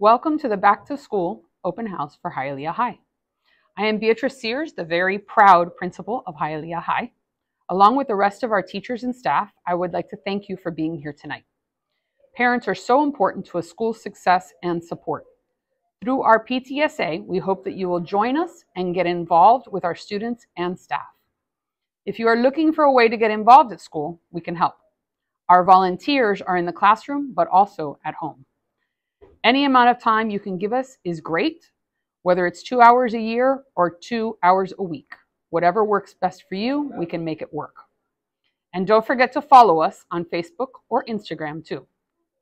Welcome to the Back to School Open House for Hialeah High. I am Beatrice Sears, the very proud principal of Hialeah High. Along with the rest of our teachers and staff, I would like to thank you for being here tonight. Parents are so important to a school's success and support. Through our PTSA, we hope that you will join us and get involved with our students and staff. If you are looking for a way to get involved at school, we can help. Our volunteers are in the classroom, but also at home. Any amount of time you can give us is great, whether it's two hours a year or two hours a week. Whatever works best for you, we can make it work. And don't forget to follow us on Facebook or Instagram too.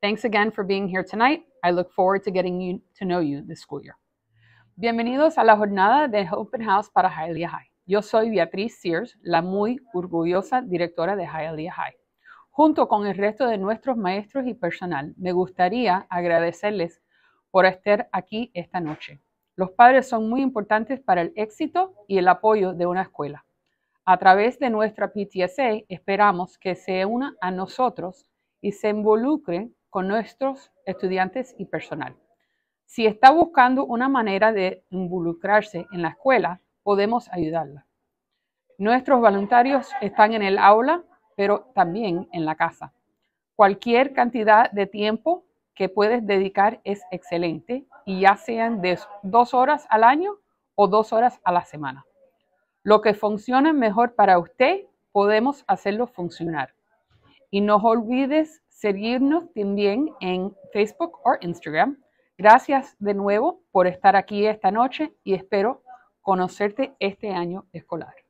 Thanks again for being here tonight. I look forward to getting you to know you this school year. Bienvenidos a la jornada de Open House para Hialeah High. Yo soy Beatriz Sears, la muy orgullosa directora de Hialeah High. junto con el resto de nuestros maestros y personal. Me gustaría agradecerles por estar aquí esta noche. Los padres son muy importantes para el éxito y el apoyo de una escuela. A través de nuestra PTSA esperamos que se una a nosotros y se involucre con nuestros estudiantes y personal. Si está buscando una manera de involucrarse en la escuela, podemos ayudarla. Nuestros voluntarios están en el aula pero también en la casa. Cualquier cantidad de tiempo que puedes dedicar es excelente y ya sean de dos horas al año o dos horas a la semana. Lo que funciona mejor para usted, podemos hacerlo funcionar. Y no olvides seguirnos también en Facebook o Instagram. Gracias de nuevo por estar aquí esta noche y espero conocerte este año escolar.